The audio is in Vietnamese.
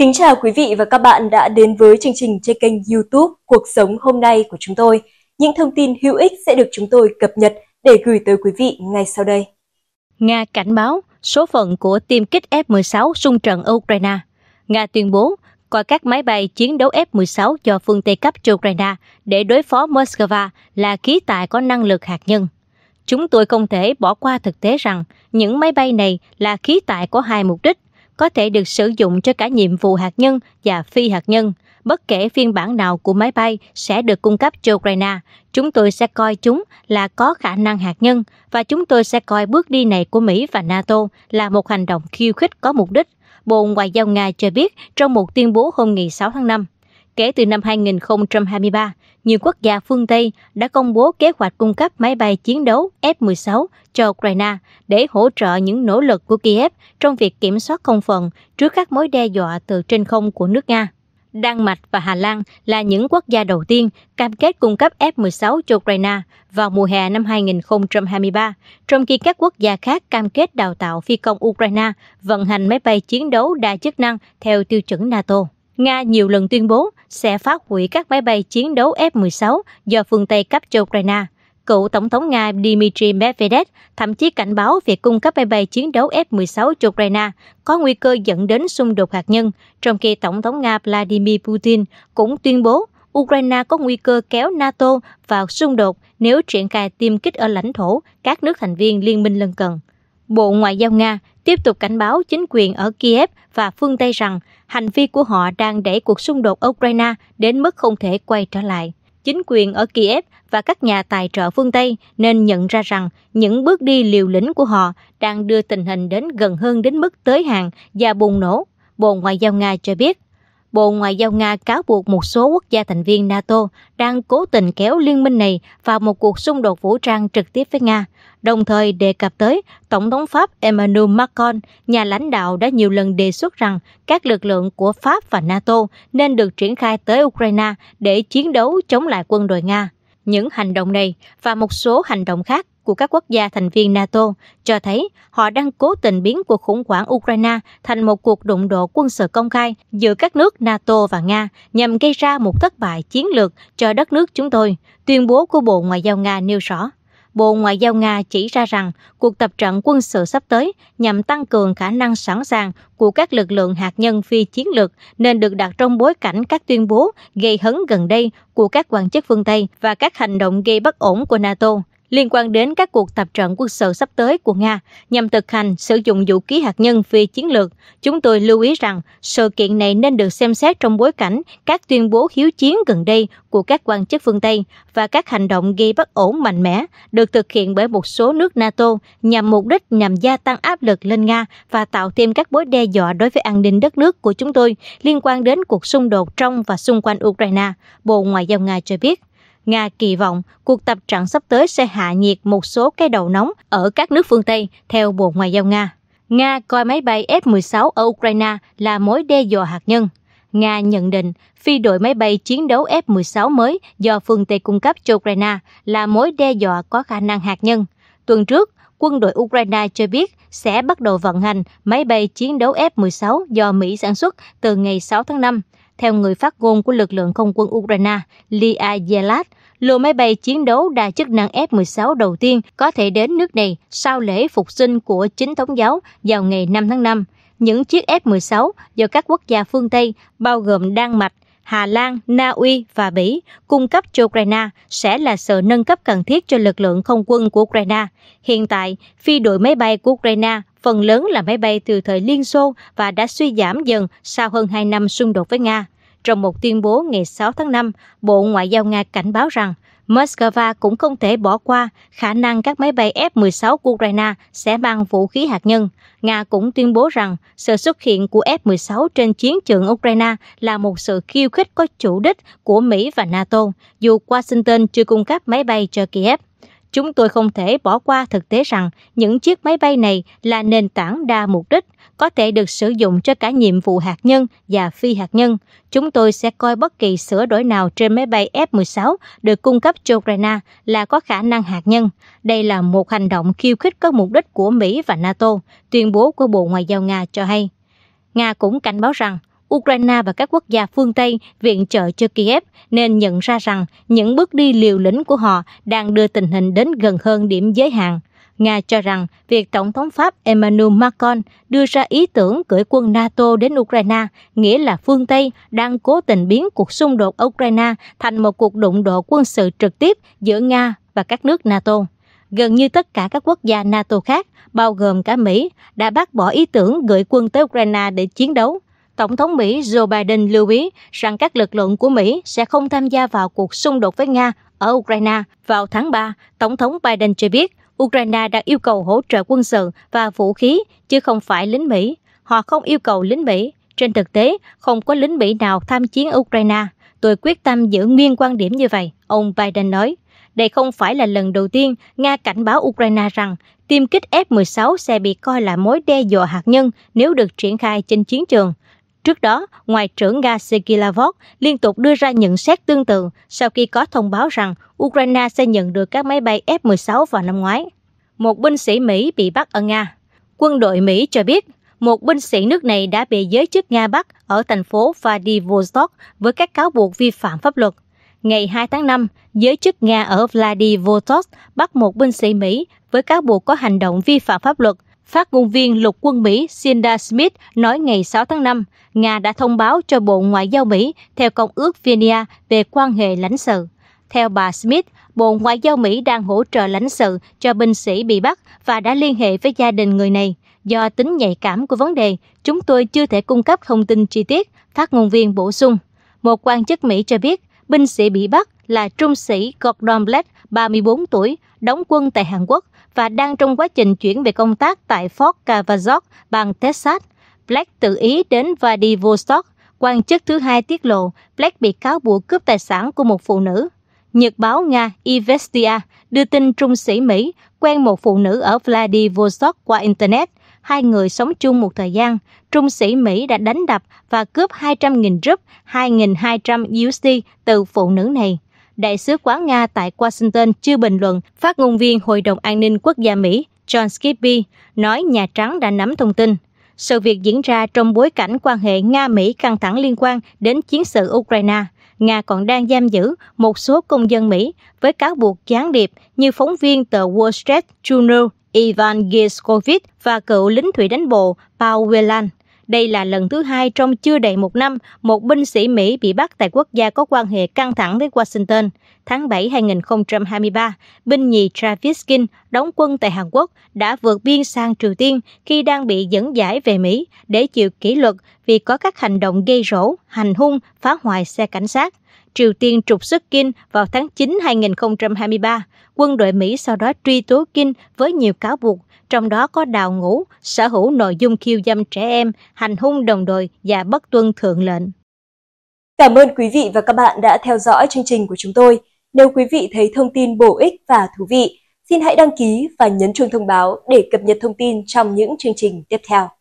Kính chào quý vị và các bạn đã đến với chương trình trên kênh youtube Cuộc sống hôm nay của chúng tôi. Những thông tin hữu ích sẽ được chúng tôi cập nhật để gửi tới quý vị ngay sau đây. Nga cảnh báo số phận của tiêm kích F-16 xung trận Ukraine. Nga tuyên bố coi các máy bay chiến đấu F-16 do phương Tây cấp cho Ukraine để đối phó Moscow là khí tài có năng lực hạt nhân. Chúng tôi không thể bỏ qua thực tế rằng những máy bay này là khí tài có hai mục đích – có thể được sử dụng cho cả nhiệm vụ hạt nhân và phi hạt nhân. Bất kể phiên bản nào của máy bay sẽ được cung cấp cho Ukraine, chúng tôi sẽ coi chúng là có khả năng hạt nhân và chúng tôi sẽ coi bước đi này của Mỹ và NATO là một hành động khiêu khích có mục đích. Bộ Ngoại giao Nga cho biết trong một tuyên bố hôm ngày 6 tháng 5. Kể từ năm 2023, nhiều quốc gia phương Tây đã công bố kế hoạch cung cấp máy bay chiến đấu F-16 cho Ukraine để hỗ trợ những nỗ lực của Kiev trong việc kiểm soát không phận trước các mối đe dọa từ trên không của nước Nga. Đan Mạch và Hà Lan là những quốc gia đầu tiên cam kết cung cấp F-16 cho Ukraine vào mùa hè năm 2023, trong khi các quốc gia khác cam kết đào tạo phi công Ukraine vận hành máy bay chiến đấu đa chức năng theo tiêu chuẩn NATO. Nga nhiều lần tuyên bố sẽ phá hủy các máy bay chiến đấu F-16 do phương Tây cấp cho Ukraine. Cựu Tổng thống Nga Dmitry Medvedev thậm chí cảnh báo việc cung cấp máy bay chiến đấu F-16 cho Ukraine có nguy cơ dẫn đến xung đột hạt nhân, trong khi Tổng thống Nga Vladimir Putin cũng tuyên bố Ukraine có nguy cơ kéo NATO vào xung đột nếu triển khai tiêm kích ở lãnh thổ các nước thành viên liên minh lân cận. Bộ Ngoại giao Nga tiếp tục cảnh báo chính quyền ở Kiev và phương Tây rằng hành vi của họ đang đẩy cuộc xung đột Ukraine đến mức không thể quay trở lại. Chính quyền ở Kiev và các nhà tài trợ phương Tây nên nhận ra rằng những bước đi liều lĩnh của họ đang đưa tình hình đến gần hơn đến mức tới hàng và bùng nổ, Bộ Ngoại giao Nga cho biết. Bộ Ngoại giao Nga cáo buộc một số quốc gia thành viên NATO đang cố tình kéo liên minh này vào một cuộc xung đột vũ trang trực tiếp với Nga, đồng thời đề cập tới Tổng thống Pháp Emmanuel Macron, nhà lãnh đạo đã nhiều lần đề xuất rằng các lực lượng của Pháp và NATO nên được triển khai tới Ukraine để chiến đấu chống lại quân đội Nga. Những hành động này và một số hành động khác của các quốc gia thành viên NATO cho thấy họ đang cố tình biến cuộc khủng hoảng Ukraine thành một cuộc đụng độ quân sự công khai giữa các nước NATO và Nga nhằm gây ra một thất bại chiến lược cho đất nước chúng tôi, tuyên bố của Bộ Ngoại giao Nga nêu rõ. Bộ Ngoại giao Nga chỉ ra rằng cuộc tập trận quân sự sắp tới nhằm tăng cường khả năng sẵn sàng của các lực lượng hạt nhân phi chiến lược nên được đặt trong bối cảnh các tuyên bố gây hấn gần đây của các quan chức phương Tây và các hành động gây bất ổn của NATO liên quan đến các cuộc tập trận quân sự sắp tới của Nga nhằm thực hành sử dụng vũ khí hạt nhân phi chiến lược, chúng tôi lưu ý rằng sự kiện này nên được xem xét trong bối cảnh các tuyên bố hiếu chiến gần đây của các quan chức phương Tây và các hành động gây bất ổn mạnh mẽ được thực hiện bởi một số nước NATO nhằm mục đích nhằm gia tăng áp lực lên Nga và tạo thêm các mối đe dọa đối với an ninh đất nước của chúng tôi liên quan đến cuộc xung đột trong và xung quanh Ukraine, Bộ Ngoại giao Nga cho biết. Nga kỳ vọng cuộc tập trận sắp tới sẽ hạ nhiệt một số cái đầu nóng ở các nước phương Tây, theo Bộ Ngoại giao Nga. Nga coi máy bay F-16 ở Ukraine là mối đe dọa hạt nhân. Nga nhận định phi đội máy bay chiến đấu F-16 mới do phương Tây cung cấp cho Ukraine là mối đe dọa có khả năng hạt nhân. Tuần trước, quân đội Ukraine cho biết sẽ bắt đầu vận hành máy bay chiến đấu F-16 do Mỹ sản xuất từ ngày 6 tháng 5. Theo người phát ngôn của lực lượng không quân Ukraine, Lia Yelat, lô máy bay chiến đấu đa chức năng F-16 đầu tiên có thể đến nước này sau lễ phục sinh của chính thống giáo vào ngày 5 tháng 5. Những chiếc F-16 do các quốc gia phương Tây, bao gồm Đan Mạch, Hà Lan, Na Uy và Bỉ cung cấp cho Ukraine sẽ là sự nâng cấp cần thiết cho lực lượng không quân của Ukraine. Hiện tại, phi đội máy bay của Ukraine phần lớn là máy bay từ thời Liên Xô và đã suy giảm dần sau hơn 2 năm xung đột với Nga. Trong một tuyên bố ngày 6 tháng 5, Bộ Ngoại giao Nga cảnh báo rằng Moscow cũng không thể bỏ qua khả năng các máy bay F-16 của Ukraine sẽ mang vũ khí hạt nhân. Nga cũng tuyên bố rằng sự xuất hiện của F-16 trên chiến trường Ukraine là một sự khiêu khích có chủ đích của Mỹ và NATO, dù Washington chưa cung cấp máy bay cho Kiev. Chúng tôi không thể bỏ qua thực tế rằng những chiếc máy bay này là nền tảng đa mục đích, có thể được sử dụng cho cả nhiệm vụ hạt nhân và phi hạt nhân. Chúng tôi sẽ coi bất kỳ sửa đổi nào trên máy bay F-16 được cung cấp cho Ukraine là có khả năng hạt nhân. Đây là một hành động khiêu khích có mục đích của Mỹ và NATO, tuyên bố của Bộ Ngoại giao Nga cho hay. Nga cũng cảnh báo rằng Ukraine và các quốc gia phương Tây viện trợ cho Kiev nên nhận ra rằng những bước đi liều lĩnh của họ đang đưa tình hình đến gần hơn điểm giới hạn. Nga cho rằng việc Tổng thống Pháp Emmanuel Macron đưa ra ý tưởng gửi quân NATO đến Ukraine nghĩa là phương Tây đang cố tình biến cuộc xung đột ở Ukraine thành một cuộc đụng độ quân sự trực tiếp giữa Nga và các nước NATO. Gần như tất cả các quốc gia NATO khác, bao gồm cả Mỹ, đã bác bỏ ý tưởng gửi quân tới Ukraine để chiến đấu Tổng thống Mỹ Joe Biden lưu ý rằng các lực lượng của Mỹ sẽ không tham gia vào cuộc xung đột với Nga ở Ukraine. Vào tháng 3, Tổng thống Biden cho biết Ukraine đã yêu cầu hỗ trợ quân sự và vũ khí, chứ không phải lính Mỹ. Họ không yêu cầu lính Mỹ. Trên thực tế, không có lính Mỹ nào tham chiến ở Ukraine. Tôi quyết tâm giữ nguyên quan điểm như vậy, ông Biden nói. Đây không phải là lần đầu tiên Nga cảnh báo Ukraine rằng tiêm kích F-16 sẽ bị coi là mối đe dọa hạt nhân nếu được triển khai trên chiến trường. Trước đó, Ngoại trưởng Gasekillavov liên tục đưa ra nhận xét tương tự sau khi có thông báo rằng Ukraine sẽ nhận được các máy bay F-16 vào năm ngoái. Một binh sĩ Mỹ bị bắt ở Nga. Quân đội Mỹ cho biết một binh sĩ nước này đã bị giới chức Nga bắt ở thành phố Vladivostok với các cáo buộc vi phạm pháp luật. Ngày 2 tháng 5, giới chức Nga ở Vladivostok bắt một binh sĩ Mỹ với cáo buộc có hành động vi phạm pháp luật – Phát ngôn viên lục quân Mỹ Cinda Smith nói ngày 6 tháng 5, Nga đã thông báo cho Bộ Ngoại giao Mỹ theo Công ước Vienna về quan hệ lãnh sự. Theo bà Smith, Bộ Ngoại giao Mỹ đang hỗ trợ lãnh sự cho binh sĩ bị bắt và đã liên hệ với gia đình người này. Do tính nhạy cảm của vấn đề, chúng tôi chưa thể cung cấp thông tin chi tiết, phát ngôn viên bổ sung. Một quan chức Mỹ cho biết, binh sĩ bị bắt là trung sĩ Gordon Black, 34 tuổi, đóng quân tại Hàn Quốc và đang trong quá trình chuyển về công tác tại Fort Cavazos bang Texas. Black tự ý đến Vladivostok. Quan chức thứ hai tiết lộ Black bị cáo buộc cướp tài sản của một phụ nữ. Nhật báo Nga Ivestia đưa tin trung sĩ Mỹ quen một phụ nữ ở Vladivostok qua Internet. Hai người sống chung một thời gian. Trung sĩ Mỹ đã đánh đập và cướp 200.000 rúp 2.200 USD từ phụ nữ này. Đại sứ quán Nga tại Washington chưa bình luận, phát ngôn viên Hội đồng An ninh Quốc gia Mỹ John Skippy nói Nhà Trắng đã nắm thông tin. Sự việc diễn ra trong bối cảnh quan hệ Nga-Mỹ căng thẳng liên quan đến chiến sự Ukraine. Nga còn đang giam giữ một số công dân Mỹ với cáo buộc gián điệp như phóng viên tờ Wall Street Journal Ivan Giskovich và cựu lính thủy đánh bộ Paul Whelan. Đây là lần thứ hai trong chưa đầy một năm, một binh sĩ Mỹ bị bắt tại quốc gia có quan hệ căng thẳng với Washington. Tháng 7 2023, binh nhì Travis King đóng quân tại Hàn Quốc đã vượt biên sang Triều Tiên khi đang bị dẫn giải về Mỹ để chịu kỷ luật vì có các hành động gây rổ, hành hung, phá hoại xe cảnh sát. Triều Tiên trục xuất Kim vào tháng 9 2023. Quân đội Mỹ sau đó truy tố Kim với nhiều cáo buộc, trong đó có đào ngũ, sở hữu nội dung khiêu dâm trẻ em, hành hung đồng đội và bất tuân thượng lệnh. Cảm ơn quý vị và các bạn đã theo dõi chương trình của chúng tôi. Nếu quý vị thấy thông tin bổ ích và thú vị, xin hãy đăng ký và nhấn chuông thông báo để cập nhật thông tin trong những chương trình tiếp theo.